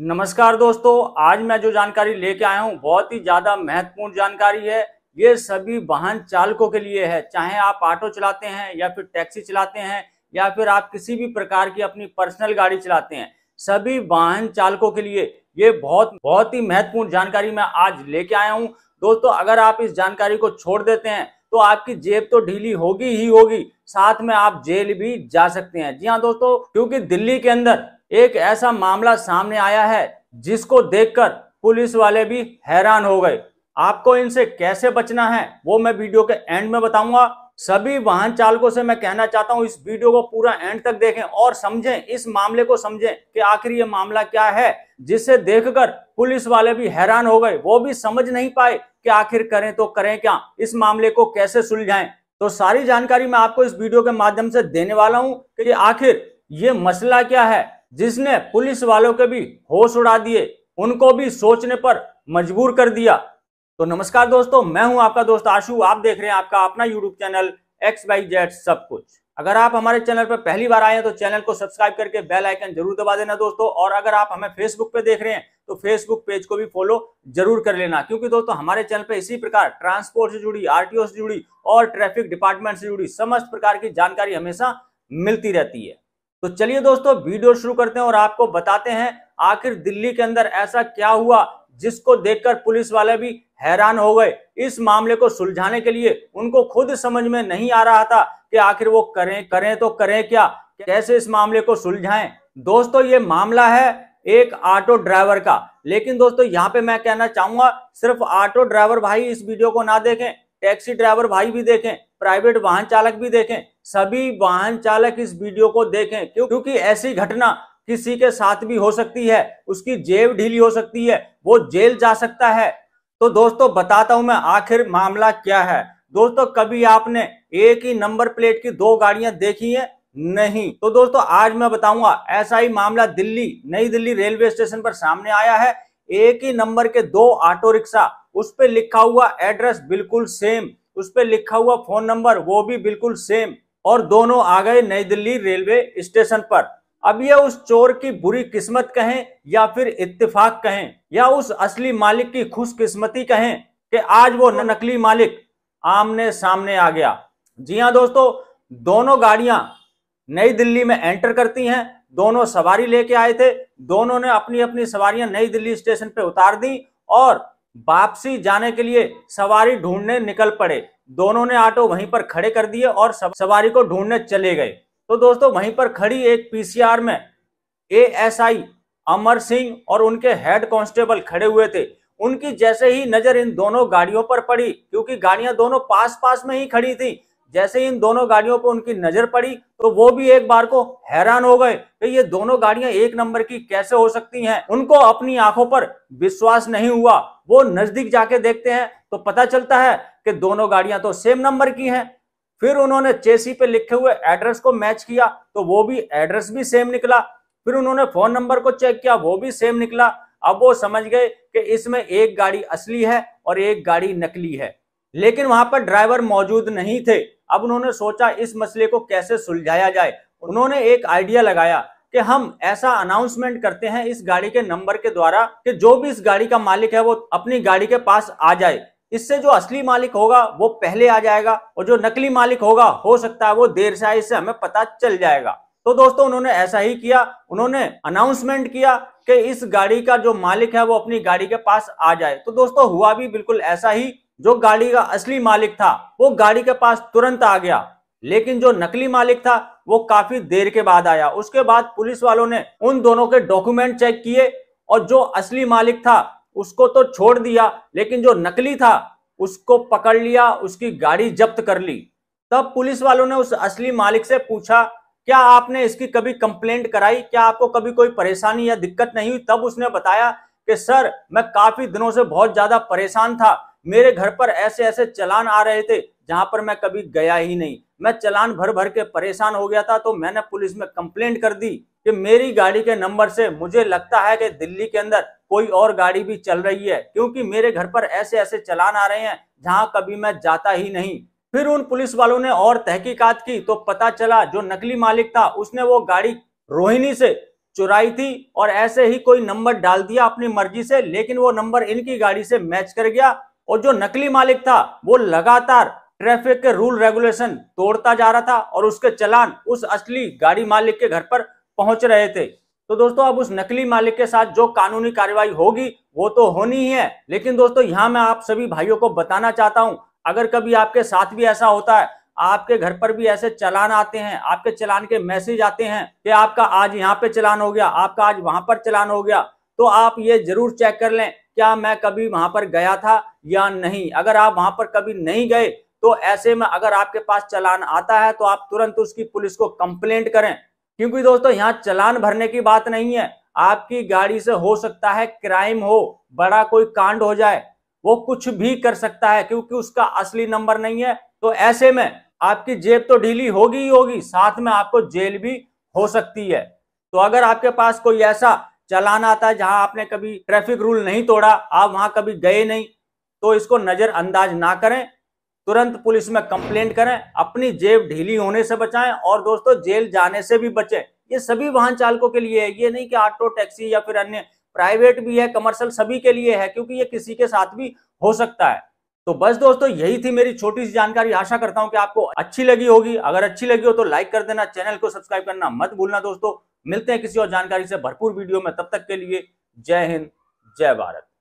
नमस्कार दोस्तों आज मैं जो जानकारी लेके आया हूँ बहुत ही ज़्यादा महत्वपूर्ण जानकारी है ये सभी वाहन चालकों के लिए है चाहे आप ऑटो चलाते हैं या फिर टैक्सी चलाते हैं या फिर आप किसी भी प्रकार की अपनी पर्सनल गाड़ी चलाते हैं सभी वाहन चालकों के लिए ये बहुत बहुत ही महत्वपूर्ण जानकारी मैं आज लेके आया हूँ दोस्तों अगर आप इस जानकारी को छोड़ देते हैं तो आपकी जेब तो ढीली होगी ही होगी साथ में आप जेल भी जा सकते हैं जी हाँ दोस्तों क्योंकि दिल्ली के अंदर एक ऐसा मामला सामने आया है जिसको देखकर पुलिस वाले भी हैरान हो गए आपको इनसे कैसे बचना है वो मैं वीडियो के एंड में बताऊंगा सभी वाहन चालकों से मैं कहना चाहता हूं इस वीडियो को पूरा एंड तक देखें और समझें इस मामले को समझें कि आखिर ये मामला क्या है जिसे देखकर पुलिस वाले भी हैरान हो गए वो भी समझ नहीं पाए कि आखिर करें तो करें क्या इस मामले को कैसे सुलझाएं तो सारी जानकारी मैं आपको इस वीडियो के माध्यम से देने वाला हूं कि आखिर ये मसला क्या है जिसने पुलिस वालों के भी होश उड़ा दिए उनको भी सोचने पर मजबूर कर दिया तो नमस्कार दोस्तों मैं हूं आपका दोस्त आशु आप देख रहे हैं आपका अपना YouTube channel X Y Z सब कुछ अगर आप हमारे चैनल पर पहली बार आए हैं तो चैनल को सब्सक्राइब करके बेल आइकन जरूर दबा देना दोस्तों और अगर आप हमें फेसबुक पे देख रहे हैं तो फेसबुक पेज को भी फॉलो जरूर कर लेना क्योंकि दोस्तों हमारे चैनल पे इसी प्रकार ट्रांसपोर्ट से जुड़ी आरटीओ से जुड़ी और ट्रैफिक डिपार्टमेंट से जुड़ी समस्त प्रकार की जानकारी हमेशा मिलती रहती है तो चलिए दोस्तों वीडियो शुरू करते हैं और आपको बताते हैं आखिर दिल्ली के अंदर ऐसा क्या हुआ जिसको देखकर पुलिस वाले भी हैरान हो गए इस मामले को सुलझाने के लिए उनको खुद समझ में नहीं आ रहा था कि आखिर वो करें करें तो करें क्या कैसे इस मामले को सुलझाएं दोस्तों ये मामला है एक ऑटो ड्राइवर का लेकिन दोस्तों यहाँ पे मैं कहना चाहूंगा सिर्फ ऑटो ड्राइवर भाई इस वीडियो को ना देखें टैक्सी ड्राइवर भाई भी देखें प्राइवेट वाहन चालक भी देखें सभी वाहन चालक इस वीडियो को देखें क्यों क्योंकि ऐसी घटना किसी के साथ भी हो सकती है उसकी जेब ढीली हो सकती है वो जेल जा सकता है तो दोस्तों बताता हूं मैं आखिर मामला क्या है दोस्तों कभी आपने एक ही नंबर प्लेट की दो गाड़ियां देखी है नहीं तो दोस्तों आज मैं बताऊंगा ऐसा ही मामला दिल्ली नई दिल्ली रेलवे स्टेशन पर सामने आया है एक ही नंबर के दो ऑटो रिक्शा उस पर लिखा हुआ एड्रेस बिल्कुल सेम उस पर लिखा हुआ फोन नंबर वो भी बिल्कुल सेम और दोनों आ गए नई दिल्ली रेलवे स्टेशन पर अब यह उस चोर की बुरी किस्मत कहें या फिर इत्तेफाक कहें या उस असली मालिक की खुशकिस्मती कहें कि आज वो नकली मालिक आमने सामने आ गया जी हाँ दोस्तों दोनों गाड़ियां नई दिल्ली में एंटर करती हैं दोनों सवारी लेके आए थे दोनों ने अपनी अपनी सवारियां नई दिल्ली स्टेशन पे उतार दी और वापसी जाने के लिए सवारी ढूंढने निकल पड़े दोनों ने ऑटो वहीं पर खड़े कर दिए और सवारी को ढूंढने चले गए तो दोस्तों वहीं पर खड़ी एक पीसीआर में एएसआई अमर सिंह और उनके हेड कांस्टेबल खड़े हुए थे उनकी जैसे ही नजर इन दोनों गाड़ियों पर पड़ी क्योंकि गाड़ियां दोनों पास पास में ही खड़ी थी जैसे ही इन दोनों गाड़ियों पर उनकी नजर पड़ी तो वो भी एक बार को हैरान हो गए कि ये दोनों गाड़ियां एक नंबर की कैसे हो सकती हैं उनको अपनी आंखों पर विश्वास नहीं हुआ वो नजदीक जाके देखते हैं तो पता चलता है कि दोनों गाड़ियां तो सेम नंबर की हैं फिर उन्होंने चेसी पे लिखे हुए एड्रेस को मैच किया तो वो भी एड्रेस भी सेम निकला फिर उन्होंने फोन नंबर को चेक किया वो भी सेम निकला अब वो समझ गए कि इसमें एक गाड़ी असली है और एक गाड़ी नकली है लेकिन वहां पर ड्राइवर मौजूद नहीं थे अब उन्होंने सोचा इस मसले को कैसे सुलझाया जाए उन्होंने एक आइडिया लगाया कि हम ऐसा अनाउंसमेंट करते हैं इस गाड़ी के नंबर के द्वारा कि जो भी इस गाड़ी का मालिक है वो अपनी गाड़ी के पास आ जाए इससे जो असली मालिक होगा वो पहले आ जाएगा और जो नकली मालिक होगा हो सकता है वो देर से आए इससे हमें पता चल जाएगा तो दोस्तों उन्होंने ऐसा ही किया उन्होंने अनाउंसमेंट किया कि इस गाड़ी का जो मालिक है वो अपनी गाड़ी के पास आ जाए तो दोस्तों हुआ भी बिल्कुल ऐसा ही जो गाड़ी का असली मालिक था वो गाड़ी के पास तुरंत आ गया लेकिन जो नकली मालिक था वो काफी देर के बाद आया उसके बाद पुलिस वालों ने उन दोनों के डॉक्यूमेंट चेक किए और जो असली मालिक था उसको तो छोड़ दिया लेकिन जो नकली था उसको पकड़ लिया उसकी गाड़ी जब्त कर ली तब पुलिस वालों ने उस असली मालिक से पूछा क्या आपने इसकी कभी कंप्लेंट कराई क्या आपको कभी कोई परेशानी या दिक्कत नहीं हुई तब उसने बताया कि सर मैं काफी दिनों से बहुत ज्यादा परेशान था मेरे घर पर ऐसे ऐसे चलान आ रहे थे जहां पर मैं कभी गया ही नहीं मैं चलान भर भर के परेशान हो गया था तो मैंने पुलिस में कंप्लेंट कर दी कि मेरी गाड़ी के नंबर से मुझे लगता है कि दिल्ली के अंदर कोई और गाड़ी भी चल रही है क्योंकि मेरे घर पर ऐसे ऐसे चलान आ रहे हैं जहां कभी मैं जाता ही नहीं फिर उन पुलिस वालों ने और तहकीकात की तो पता चला जो नकली मालिक था उसने वो गाड़ी रोहिणी से चुराई थी और ऐसे ही कोई नंबर डाल दिया अपनी मर्जी से लेकिन वो नंबर इनकी गाड़ी से मैच कर गया और जो नकली मालिक था वो लगातार ट्रैफिक के रूल रेगुलेशन तोड़ता जा रहा था और उसके चलान उस असली गाड़ी मालिक के घर पर पहुंच रहे थे तो दोस्तों अब उस नकली मालिक के साथ जो कानूनी कार्रवाई होगी वो तो होनी ही है लेकिन दोस्तों यहाँ मैं आप सभी भाइयों को बताना चाहता हूँ अगर कभी आपके साथ भी ऐसा होता है आपके घर पर भी ऐसे चलान आते हैं आपके चलान के मैसेज आते हैं कि आपका आज यहाँ पे चलान हो गया आपका आज वहां पर चलान हो गया तो आप ये जरूर चेक कर लें क्या मैं कभी वहां पर गया था या नहीं अगर आप वहां पर कभी नहीं गए तो ऐसे में अगर आपके पास चलान आता है तो आप तुरंत उसकी पुलिस को कंप्लेंट करें क्योंकि दोस्तों यहाँ चलान भरने की बात नहीं है आपकी गाड़ी से हो सकता है क्राइम हो बड़ा कोई कांड हो जाए वो कुछ भी कर सकता है क्योंकि उसका असली नंबर नहीं है तो ऐसे में आपकी जेब तो ढीली होगी ही होगी साथ में आपको जेल भी हो सकती है तो अगर आपके पास कोई ऐसा चलाना आता है जहां आपने कभी ट्रैफिक रूल नहीं तोड़ा आप वहां कभी गए नहीं तो इसको नजरअंदाज ना करें तुरंत पुलिस में कंप्लेंट करें अपनी जेब ढीली होने से बचाएं और दोस्तों जेल जाने से भी बचें ये सभी वाहन चालकों के लिए है ये नहीं कि ऑटो टैक्सी या फिर अन्य प्राइवेट भी है कमर्शियल सभी के लिए है क्योंकि ये किसी के साथ भी हो सकता है तो बस दोस्तों यही थी मेरी छोटी सी जानकारी आशा करता हूं कि आपको अच्छी लगी होगी अगर अच्छी लगी हो तो लाइक कर देना चैनल को सब्सक्राइब करना मत भूलना दोस्तों मिलते हैं किसी और जानकारी से भरपूर वीडियो में तब तक के लिए जय हिंद जय भारत